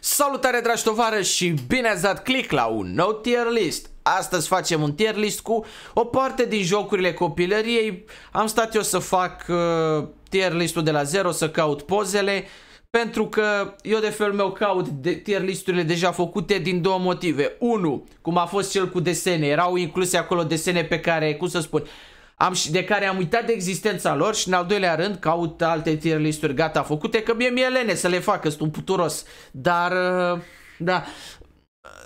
Salutare dragi tovară și bine ați dat click la un nou tier list Astăzi facem un tier list cu o parte din jocurile copilăriei Am stat eu să fac uh, tier listul de la zero, să caut pozele pentru că eu de felul meu caut de tier listurile deja făcute din două motive. 1. Cum a fost cel cu desene, erau incluse acolo desene pe care, cum să spun, am, și de care am uitat de existența lor și în al doilea rând caut alte tier listuri gata făcute, că mie mi-e lene să le fac, sunt un puturos. Dar, uh, da,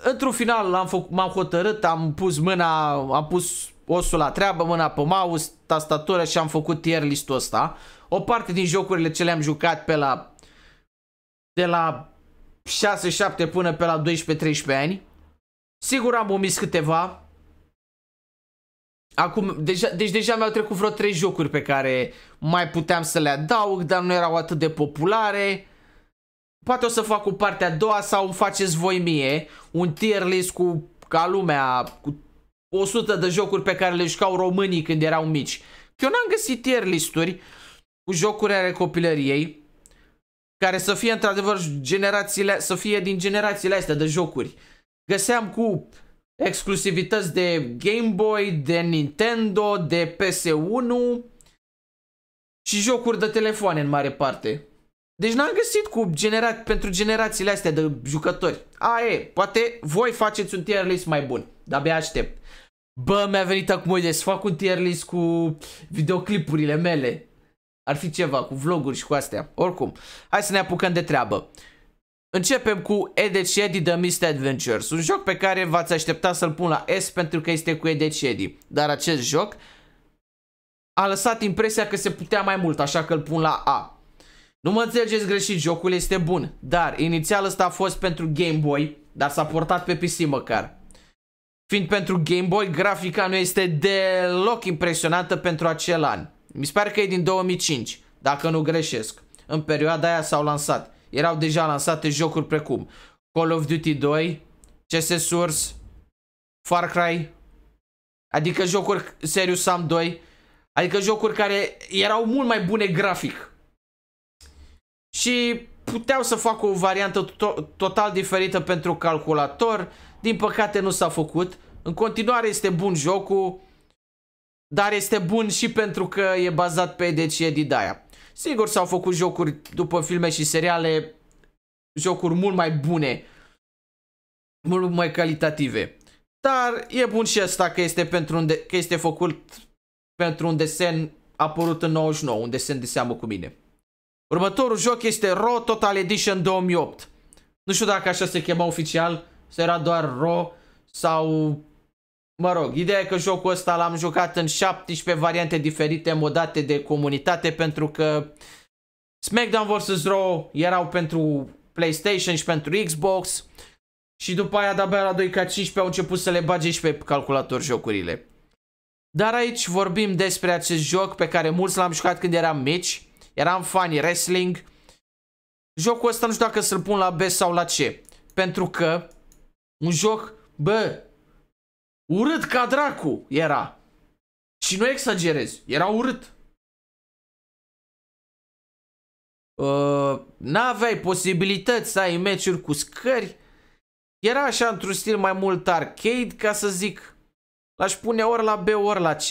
într-un final m-am hotărât, am pus mâna, am pus osul la treabă, mâna pe mouse, tastatură și am făcut tier listul ăsta. O parte din jocurile ce le-am jucat pe la de la 6-7 până pe la 12-13 ani. Sigur am omis câteva, Acum, deja, deci deja mi-au trecut vreo 3 jocuri pe care mai puteam să le adaug, dar nu erau atât de populare. Poate o să fac o parte a doua sau îmi faceți voi mie un tier list cu ca lumea, cu 100 de jocuri pe care le jucau românii când erau mici. Eu n-am găsit tier listuri cu jocuri ale copilăriei care să fie într-adevăr generațiile, să fie din generațiile astea de jocuri. Găseam cu exclusivități de Game Boy, de Nintendo, de PS1 și jocuri de telefoane în mare parte. Deci n-am găsit cu genera- pentru generațiile astea de jucători. A, e, poate voi faceți un tier list mai bun. Dar abia aștept. Bă, mi-a venit acum o idee să fac un tier list cu videoclipurile mele. Ar fi ceva, cu vloguri și cu astea. Oricum, hai să ne apucăm de treabă. Începem cu Ed Shady The Mist Adventures, un joc pe care v-ați aștepta să-l pun la S pentru că este cu Ed Shady, dar acest joc a lăsat impresia că se putea mai mult, așa că îl pun la A. Nu mă înțelegeți greșit, jocul este bun, dar inițial ăsta a fost pentru Game Boy, dar s-a portat pe PC măcar. Fiind pentru Game Boy, grafica nu este deloc impresionantă pentru acel an. Mi se pare că e din 2005, dacă nu greșesc. În perioada aia s-au lansat erau deja lansate jocuri precum Call of Duty 2, CS Source, Far Cry, adică jocuri Serious Sam 2, adică jocuri care erau mult mai bune grafic. Și puteau să facă o variantă to total diferită pentru calculator, din păcate nu s-a făcut. În continuare este bun jocul, dar este bun și pentru că e bazat pe EDC Didaia. Sigur s-au făcut jocuri după filme și seriale, jocuri mult mai bune, mult mai calitative. Dar e bun și asta că este, pentru un de- că este făcut pentru un desen apărut în 99, un desen de seamă cu mine. Următorul joc este Raw Total Edition 2008. Nu știu dacă așa se chema oficial, sau era doar Raw sau Mă rog, ideea e că jocul ăsta l-am jucat în 17 variante diferite modate de comunitate pentru că SmackDown vs. Raw erau pentru PlayStation și pentru Xbox și după aia de la 2K15 au început să le bage și pe calculator jocurile. Dar aici vorbim despre acest joc pe care mulți l-am jucat când eram mici, eram fani wrestling. Jocul ăsta nu știu dacă să-l pun la B sau la C, pentru că un joc, bă, Urât ca dracu era. Și nu exagerez, era urât. Uh, n-aveai posibilități să ai meciuri cu scări. Era așa într-un stil mai mult arcade, ca să zic. L-aș pune ori la B, ori la C.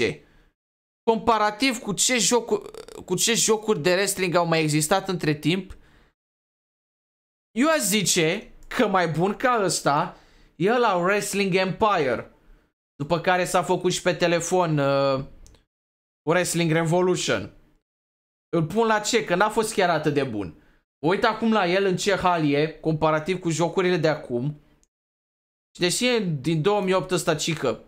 Comparativ cu ce, jocuri, cu ce jocuri de wrestling au mai existat între timp, eu aș zice că mai bun ca ăsta e la Wrestling Empire. După care s-a făcut și pe telefon uh, Wrestling Revolution. Îl pun la ce? Că n-a fost chiar atât de bun. Uite acum la el în ce hal e, comparativ cu jocurile de acum. Și deși e din 2008 ăsta cică,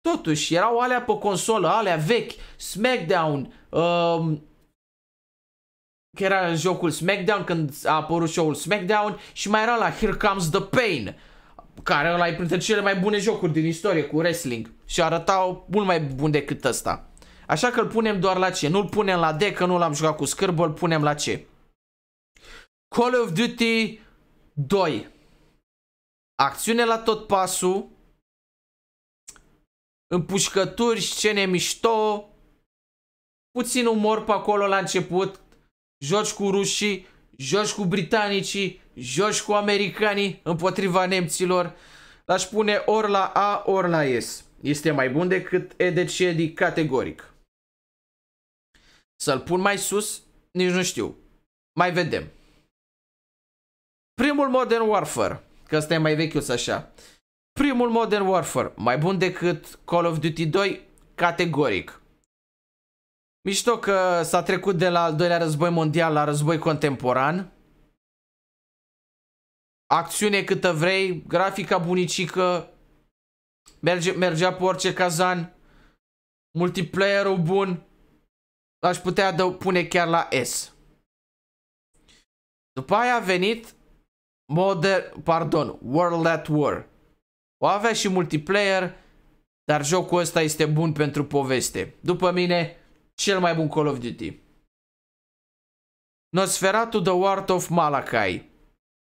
totuși erau alea pe consolă, alea vechi, SmackDown, um, că era jocul SmackDown când a apărut show-ul SmackDown și mai era la Here Comes the Pain care ăla e printre cele mai bune jocuri din istorie cu wrestling și arătau mult mai bun decât ăsta. Așa că îl punem doar la ce? Nu-l punem la D, că nu l-am jucat cu scârbă, îl punem la ce? Call of Duty 2. Acțiune la tot pasul. Împușcături, scene mișto. Puțin umor pe acolo la început. Joci cu rușii joci cu britanicii, joci cu americanii împotriva nemților. L-aș pune ori la A, ori la S. Este mai bun decât de categoric. Să-l pun mai sus? Nici nu știu. Mai vedem. Primul Modern Warfare, că ăsta e mai să așa. Primul Modern Warfare, mai bun decât Call of Duty 2? Categoric. Mișto că s-a trecut de la al doilea război mondial la război contemporan. Acțiune câtă vrei, grafica bunicică, merge, mergea pe orice cazan, multiplayer-ul bun, l-aș putea pune chiar la S. După aia a venit Modern, pardon, World at War. O avea și multiplayer, dar jocul ăsta este bun pentru poveste. După mine, cel mai bun Call of Duty. Nosferatu The Ward of Malachi.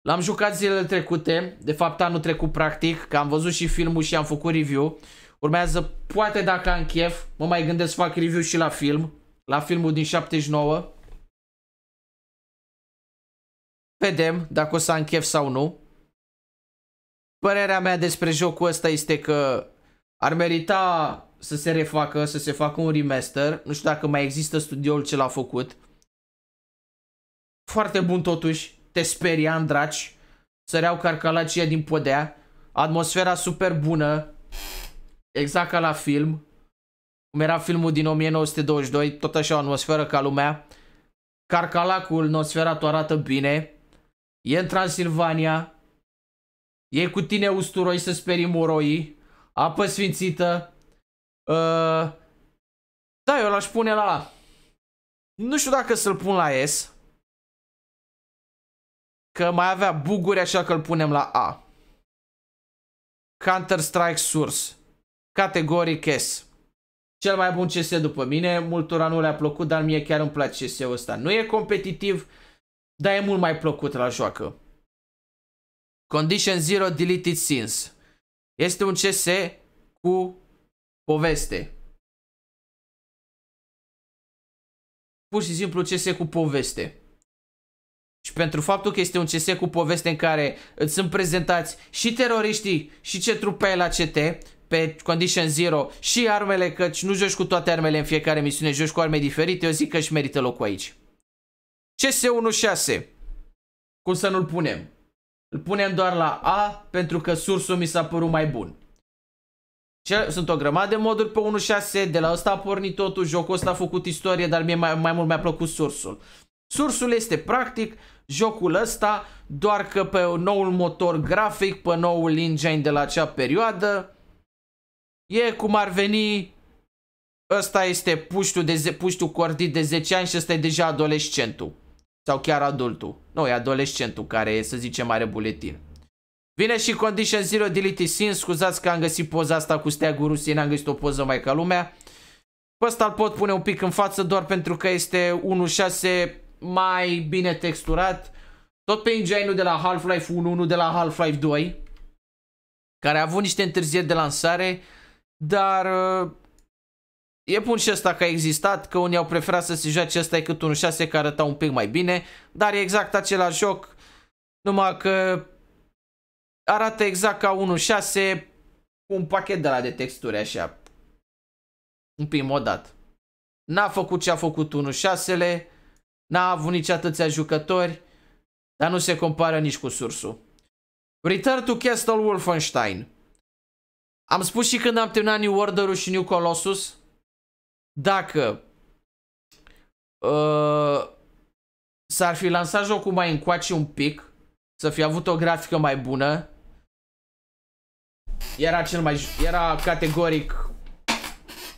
L-am jucat zilele trecute, de fapt anul trecut practic, că am văzut și filmul și am făcut review. Urmează, poate dacă am chef, mă mai gândesc să fac review și la film, la filmul din 79. Vedem dacă o să am chef sau nu. Părerea mea despre jocul ăsta este că ar merita să se refacă, să se facă un remaster. Nu știu dacă mai există studioul ce l-a făcut. Foarte bun totuși. Te speria în draci. Săreau carcalacia din podea. Atmosfera super bună. Exact ca la film. Cum era filmul din 1922. Tot așa o atmosferă ca lumea. Carcalacul tu arată bine. E în Transilvania. E cu tine usturoi să sperim uroii. Apă sfințită. Uh, da, eu l-aș pune la... Nu știu dacă să-l pun la S. Că mai avea buguri, așa că l punem la A. Counter-Strike Source. Categoric S. Cel mai bun CS după mine. Multora nu le-a plăcut, dar mie chiar îmi place CS-ul ăsta. Nu e competitiv, dar e mult mai plăcut la joacă. Condition Zero Deleted Sins. Este un CS cu Poveste. Pur și simplu CS cu poveste. Și pentru faptul că este un CS cu poveste în care îți sunt prezentați și teroriștii și ce trupe la CT pe Condition Zero și armele, căci nu joci cu toate armele în fiecare misiune, joci cu arme diferite, eu zic că își merită locul aici. CS16. Cum să nu-l punem? Îl punem doar la A pentru că sursul mi s-a părut mai bun. Ce? Sunt o grămadă de moduri pe 1.6, de la ăsta a pornit totul, jocul ăsta a făcut istorie, dar mie mai, mai mult mi-a plăcut sursul. Sursul este practic jocul ăsta, doar că pe noul motor grafic, pe noul engine de la acea perioadă, e cum ar veni, ăsta este puștul, de ze- puștul cordit de 10 ani și ăsta e deja adolescentul. Sau chiar adultul. Nu, e adolescentul care, e, să zicem, are buletin. Vine și Condition Zero Delete Sin, scuzați că am găsit poza asta cu steagul Rusiei, n-am găsit o poză mai ca lumea. Pe ăsta îl pot pune un pic în față doar pentru că este 1.6 mai bine texturat. Tot pe engine de la Half-Life 1, nu de la Half-Life 2, care a avut niște întârzieri de lansare, dar uh, e bun și ăsta că a existat, că unii au preferat să se joace ăsta decât 1.6 care arăta un pic mai bine, dar e exact același joc, numai că arată exact ca 1.6 cu un pachet de la de texturi așa. Un pic modat. N-a făcut ce a făcut 1.6-le, n-a avut nici atâția jucători, dar nu se compară nici cu sursul. Return to Castle Wolfenstein. Am spus și când am terminat New Order-ul și New Colossus, dacă uh, s-ar fi lansat jocul mai încoace un pic, să fi avut o grafică mai bună, era cel mai... Era categoric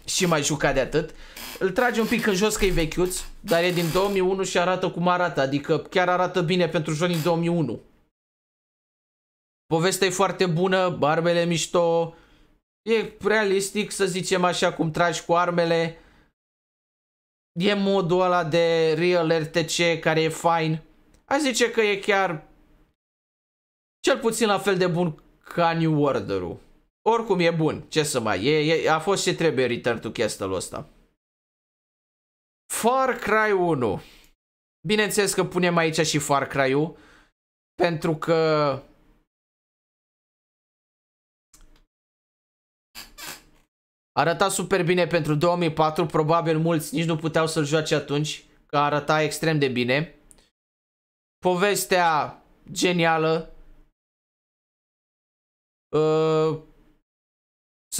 și mai jucat de atât. Îl trage un pic în jos că e vechiuț, dar e din 2001 și arată cum arată, adică chiar arată bine pentru joc din 2001. Povestea e foarte bună, armele mișto, e realistic să zicem așa cum tragi cu armele. E modul ăla de real RTC care e fain. A zice că e chiar cel puțin la fel de bun ca New Order-ul. Oricum e bun, ce să mai, e, e, a fost ce trebuie Return to Castle ăsta. Far Cry 1. Bineînțeles că punem aici și Far Cry-ul, pentru că... Arăta super bine pentru 2004, probabil mulți nici nu puteau să-l joace atunci, că arăta extrem de bine. Povestea genială. Uh,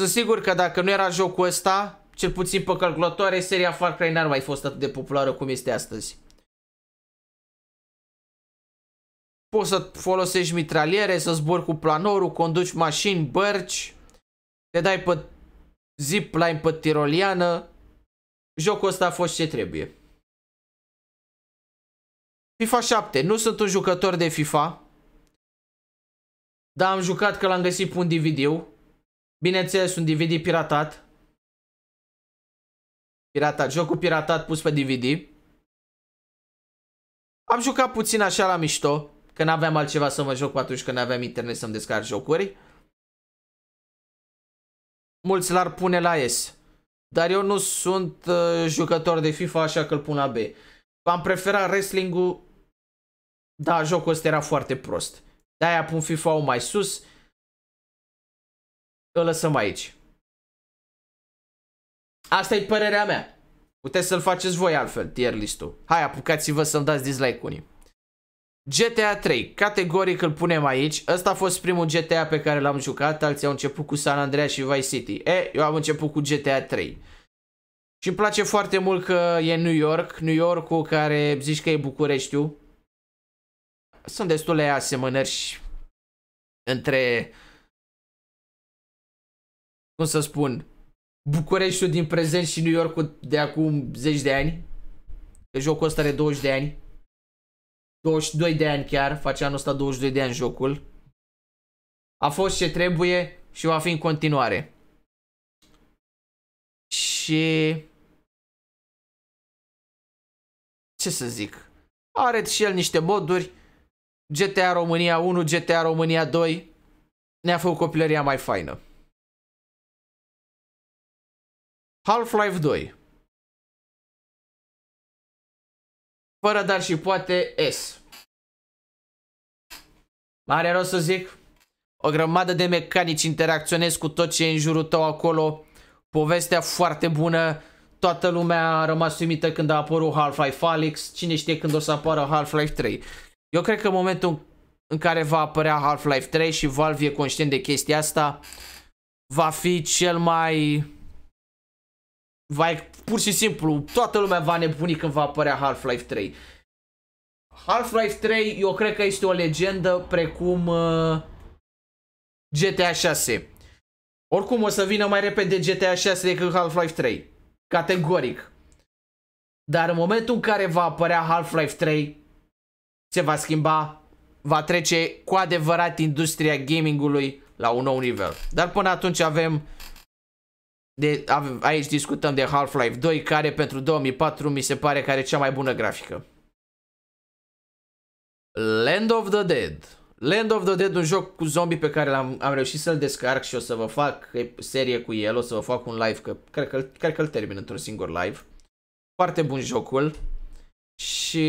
sunt sigur că dacă nu era jocul ăsta, cel puțin pe calculatoare, seria Far Cry n-ar mai fost atât de populară cum este astăzi. Poți să folosești mitraliere, să zbori cu planorul, conduci mașini, bărci, te dai pe zipline pe tiroliană. Jocul ăsta a fost ce trebuie. FIFA 7. Nu sunt un jucător de FIFA, dar am jucat că l-am găsit pe un dvd -ul. Bineînțeles, un DVD piratat. Piratat, jocul piratat pus pe DVD. Am jucat puțin așa la mișto, că n-aveam altceva să mă joc atunci când aveam internet să-mi descarc jocuri. Mulți l-ar pune la S. Dar eu nu sunt uh, jucător de FIFA, așa că îl pun la B. Am preferat wrestling-ul, dar jocul ăsta era foarte prost. De-aia pun FIFA-ul mai sus, îl lăsăm aici. Asta e părerea mea. Puteți să-l faceți voi altfel, tier list-ul. Hai, apucați-vă să-mi dați dislike unii. GTA 3, categoric îl punem aici. Ăsta a fost primul GTA pe care l-am jucat, alții au început cu San Andreas și Vice City. E, eu am început cu GTA 3. Și îmi place foarte mult că e New York, New York-ul care zici că e Bucureștiu. Sunt destule asemănări între cum să spun, Bucureștiul din prezent și New York de acum 10 de ani. Că jocul ăsta are 20 de ani. 22 de ani chiar, face anul ăsta 22 de ani jocul. A fost ce trebuie și va fi în continuare. Și... Ce să zic? Are și el niște moduri. GTA România 1, GTA România 2 ne-a făcut copilăria mai faină. Half-Life 2. Fără dar și poate S. Mare rost să zic. O grămadă de mecanici interacționez cu tot ce e în jurul tău acolo. Povestea foarte bună. Toată lumea a rămas uimită când a apărut Half-Life Alyx. Cine știe când o să apară Half-Life 3. Eu cred că în momentul în care va apărea Half-Life 3 și Valve e conștient de chestia asta, va fi cel mai va, pur și simplu, toată lumea va nebuni când va apărea Half-Life 3. Half-Life 3, eu cred că este o legendă precum uh, GTA 6. Oricum o să vină mai repede GTA 6 decât Half-Life 3. Categoric. Dar în momentul în care va apărea Half-Life 3, se va schimba, va trece cu adevărat industria gamingului la un nou nivel. Dar până atunci avem de, aici discutăm de Half-Life 2, care pentru 2004 mi se pare că are cea mai bună grafică. Land of the Dead. Land of the Dead, un joc cu zombie pe care l-am am reușit să-l descarc și o să vă fac serie cu el, o să vă fac un live, că cred că, cred că termin într-un singur live. Foarte bun jocul și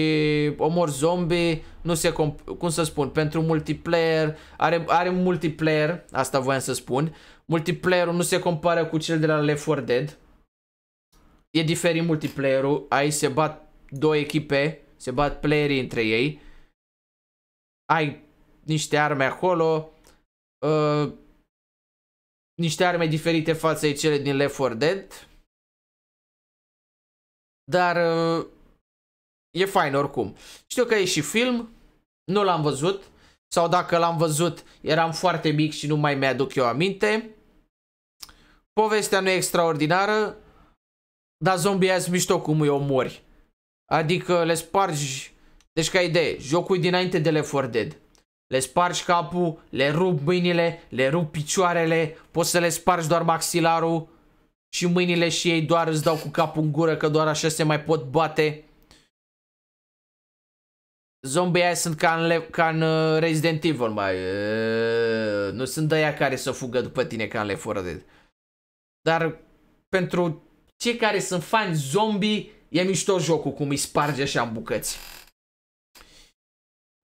omor zombie, nu se, cum să spun, pentru multiplayer, are, are multiplayer, asta voiam să spun, multiplayerul nu se compară cu cel de la Left 4 Dead, e diferit multiplayerul aici se bat două echipe, se bat playerii între ei, ai niște arme acolo, uh, niște arme diferite față de cele din Left 4 Dead, dar uh, e fain oricum. Știu că e și film, nu l-am văzut, sau dacă l-am văzut, eram foarte mic și nu mai mi-aduc eu aminte. Povestea nu e extraordinară, dar zombie azi mișto cum îi omori. Adică le spargi, deci ca idee, jocul dinainte de Left 4 Dead. Le spargi capul, le rup mâinile, le rup picioarele, poți să le spargi doar maxilarul și mâinile și ei doar îți dau cu capul în gură că doar așa se mai pot bate. Zombii aia sunt ca în, Le ca în uh, Resident Evil, mai. Uh, nu sunt aia care să fugă după tine ca în Left 4 Dead. Dar pentru cei care sunt fani zombie, e mișto jocul cum îi sparge așa în bucăți.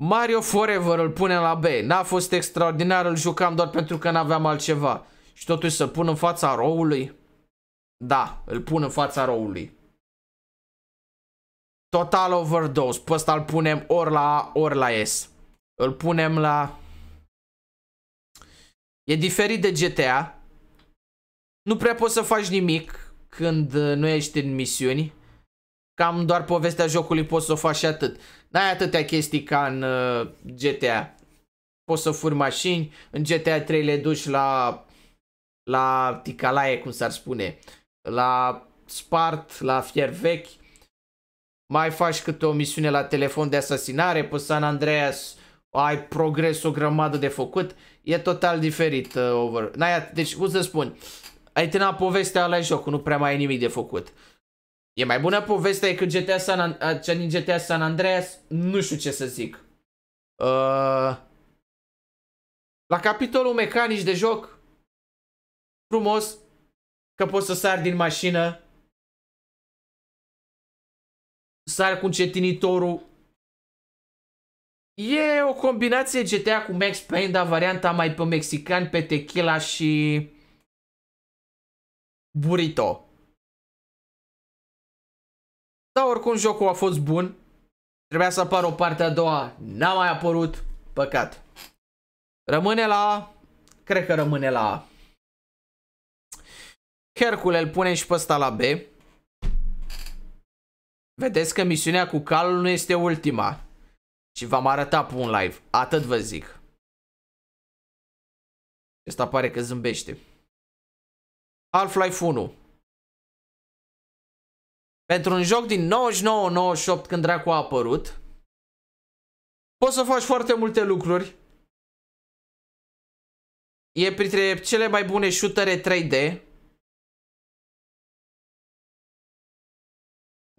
Mario Forever îl pune la B. N-a fost extraordinar, îl jucam doar pentru că n-aveam altceva. Și totuși să pun în fața roului? Da, îl pun în fața roului. Total overdose. Pe ăsta îl punem ori la A, ori la S. Îl punem la... E diferit de GTA. Nu prea poți să faci nimic când uh, nu ești în misiuni. Cam doar povestea jocului poți să o faci și atât. N-ai atâtea chestii ca în uh, GTA. Poți să furi mașini, în GTA 3 le duci la, la ticalaie, cum s-ar spune, la spart, la fier vechi mai faci câte o misiune la telefon de asasinare, pe păi, San Andreas ai progres o grămadă de făcut, e total diferit uh, over. Naia, deci cum să spun, ai tânat povestea la jocul, nu prea mai ai nimic de făcut. E mai bună povestea e că GTA San, An cea din GTA San Andreas, nu știu ce să zic. Uh, la capitolul mecanici de joc, frumos, că poți să sari din mașină, sar cu încetinitorul. E o combinație GTA cu Max Payne, dar varianta mai pe mexican, pe tequila și burrito. Dar oricum jocul a fost bun. Trebuia să apară o parte a doua, n-a mai apărut, păcat. Rămâne la... Cred că rămâne la... Hercule îl pune și pe ăsta la B. Vedeți că misiunea cu calul nu este ultima. Și v-am arătat pe un live. Atât vă zic. Asta pare că zâmbește. Half-Life 1. Pentru un joc din 99-98 când dracu a apărut, poți să faci foarte multe lucruri. E printre cele mai bune shootere 3D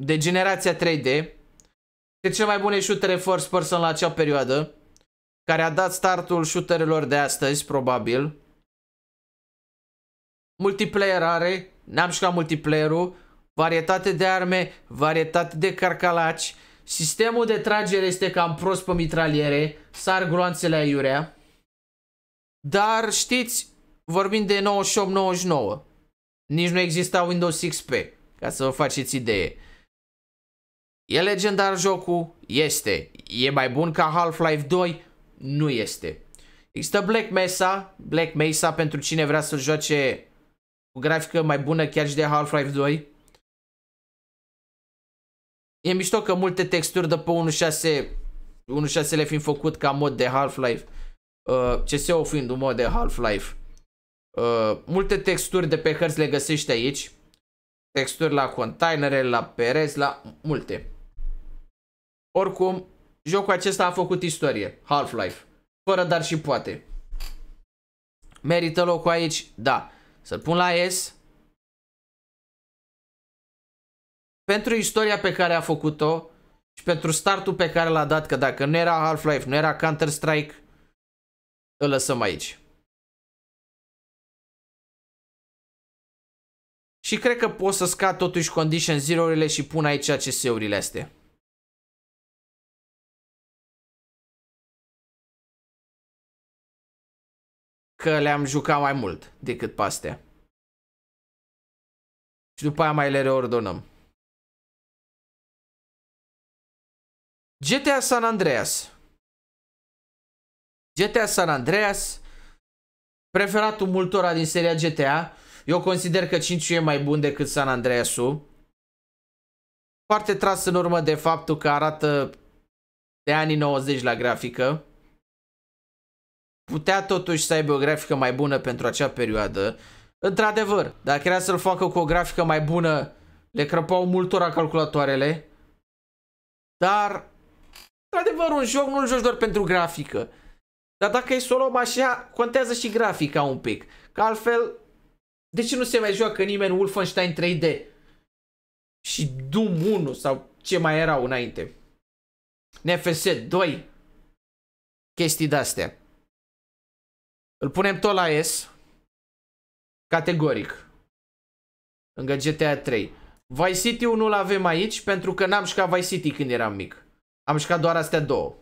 de generația 3D, de cel mai bune shootere first person la acea perioadă, care a dat startul shooterelor de astăzi, probabil. Multiplayer are, n-am jucat multiplayer-ul, varietate de arme, varietate de carcalaci, sistemul de tragere este cam prost pe mitraliere, sar gloanțele aiurea, dar știți, vorbim de 98-99, nici nu exista Windows 6P, ca să vă faceți idee. E legendar jocul? Este. E mai bun ca Half-Life 2? Nu este. Există Black Mesa, Black Mesa pentru cine vrea să joace cu grafică mai bună chiar și de Half-Life 2. E mișto că multe texturi de pe 1.6, 1.6 le fiind făcut ca mod de Half-Life, uh, CSO fiind un mod de Half-Life. Uh, multe texturi de pe hărți le găsești aici. Texturi la containere, la pereți, la multe. Oricum, jocul acesta a făcut istorie, Half-Life. Fără dar și poate. Merită locul aici? Da. Să-l pun la S. Pentru istoria pe care a făcut-o și pentru startul pe care l-a dat, că dacă nu era Half-Life, nu era Counter-Strike, îl lăsăm aici. Și cred că pot să scad totuși condition zero-urile și pun aici ACS-urile astea. că le-am jucat mai mult decât pe astea. Și după aia mai le reordonăm. GTA San Andreas. GTA San Andreas, preferatul multora din seria GTA. Eu consider că 5 e mai bun decât San Andreas-ul. Foarte tras în urmă de faptul că arată de anii 90 la grafică putea totuși să aibă o grafică mai bună pentru acea perioadă. Într-adevăr, dacă era să-l facă cu o grafică mai bună, le crăpau multora calculatoarele. Dar, într-adevăr, un joc nu-l joci doar pentru grafică. Dar dacă e să o luăm așa, contează și grafica un pic. Că altfel, de ce nu se mai joacă nimeni Wolfenstein 3D? Și Doom 1 sau ce mai erau înainte? NFS 2. Chestii de-astea. Îl punem tot la S. Categoric. Lângă GTA 3. Vice City nu-l avem aici pentru că n-am jucat Vice City când eram mic. Am jucat doar astea două.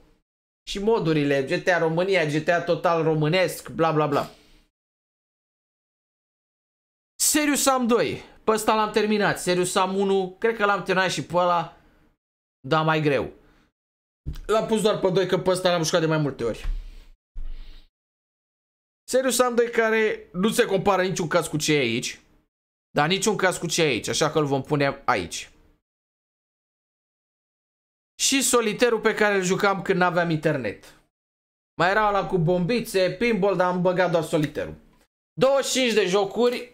Și modurile GTA România, GTA Total Românesc, bla bla bla. Serious Sam 2. Pe ăsta l-am terminat. Serious Sam 1, cred că l-am terminat și pe ăla, dar mai greu. L-am pus doar pe 2 că pe ăsta l-am jucat de mai multe ori. Serious Sam care nu se compară niciun caz cu ce e aici. Dar niciun caz cu ce e aici, așa că îl vom pune aici. Și soliterul pe care îl jucam când n-aveam internet. Mai era ăla cu bombițe, pinball, dar am băgat doar soliterul. 25 de jocuri.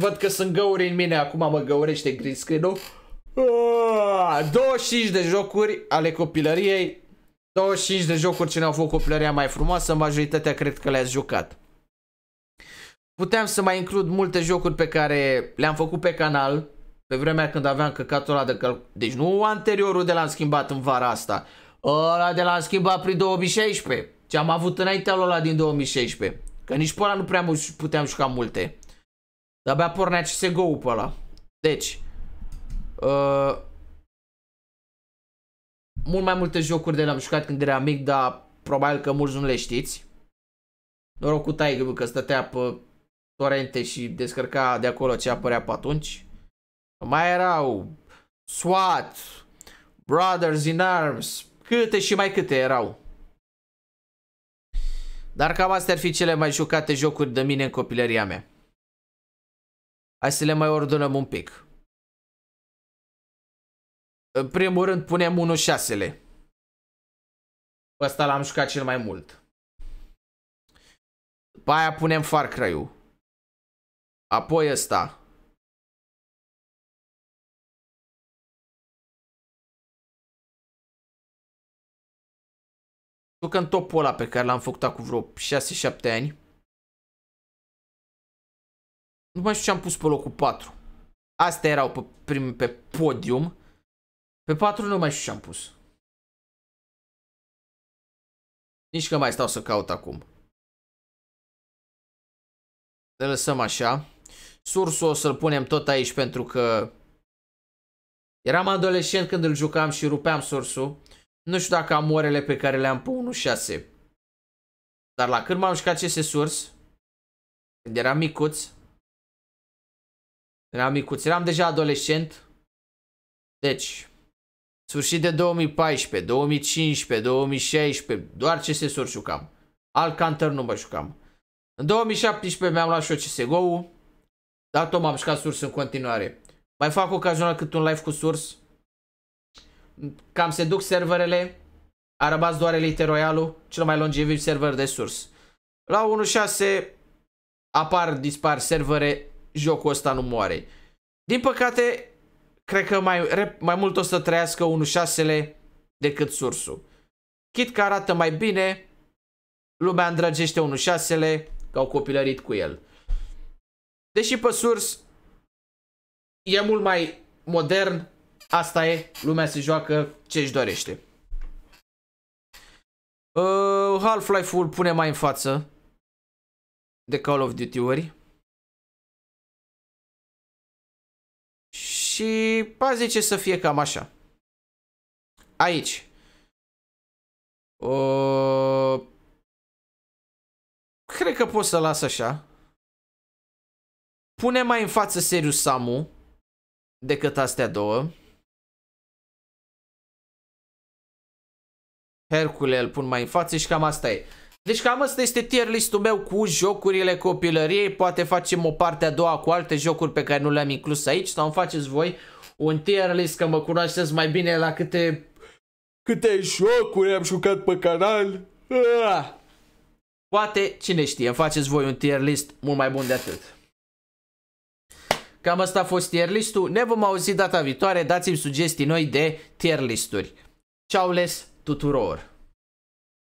Văd că sunt găuri în mine, acum mă găurește green screen-ul. 25 de jocuri ale copilăriei 25 de jocuri ne au făcut copilăria mai frumoasă, majoritatea cred că le-ați jucat. Puteam să mai includ multe jocuri pe care le-am făcut pe canal, pe vremea când aveam căcatul ăla de căl... Deci nu anteriorul de l-am schimbat în vara asta, ăla de l-am schimbat prin 2016, ce am avut înaintea ăla din 2016. Că nici pe ăla nu prea puteam juca multe. Dar abia pornea CSGO-ul pe ăla. Deci, uh, mult mai multe jocuri de le-am jucat când eram mic, dar probabil că mulți nu le știți. Noroc cu Tiger că stătea pe torente și descărca de acolo ce apărea pe atunci. Mai erau SWAT, Brothers in Arms, câte și mai câte erau. Dar cam astea ar fi cele mai jucate jocuri de mine în copilăria mea. Hai să le mai ordonăm un pic. În primul rând punem 1-6-le. ăsta l-am jucat cel mai mult. După aia punem Far Cry-ul. Apoi ăsta. Duc în topul ăla pe care l-am făcut acum vreo 6-7 ani. Nu mai știu ce am pus pe locul 4. Astea erau pe, prim, pe podium. Pe 4 nu mai știu ce am pus. Nici că mai stau să caut acum. Le lăsăm așa. Sursul o să-l punem tot aici pentru că eram adolescent când îl jucam și rupeam sursul. Nu știu dacă am orele pe care le-am pe 1-6. Dar la când m-am jucat aceste surs, când eram micuț, eram micuț, eram deja adolescent, deci Sfârșit de 2014, 2015, 2016, doar ce uri jucam. Al Canter nu mă jucam. În 2017 mi-am luat și o CSGO-ul, dar tot m-am jucat surs în continuare. Mai fac ocazional cât un live cu surs. Cam se duc serverele. A rămas doar Elite Royale-ul, cel mai longeviv server de surs. La 1.6 apar, dispar servere, jocul ăsta nu moare. Din păcate, cred că mai, mai mult o să trăiască 1.6 decât sursul. Chit că arată mai bine, lumea îndrăgește 1.6 că au copilărit cu el. Deși pe surs e mult mai modern, asta e, lumea se joacă ce își dorește. Uh, Half-Life-ul pune mai în față de Call of Duty-uri. Și a zice să fie cam așa. Aici. Uh, cred că pot să las așa. Pune mai în față Serious Samu decât astea două. Hercule îl pun mai în față și cam asta e. Deci cam asta este tier listul meu cu jocurile copilăriei. Poate facem o parte a doua cu alte jocuri pe care nu le-am inclus aici sau îmi faceți voi un tier list că mă cunoașteți mai bine la câte câte jocuri am jucat pe canal. Aaaa! Ah! Poate, cine știe, faceți voi un tier list mult mai bun de atât. Cam asta a fost tier listul. Ne vom auzi data viitoare. Dați-mi sugestii noi de tier listuri. Ciao les tuturor!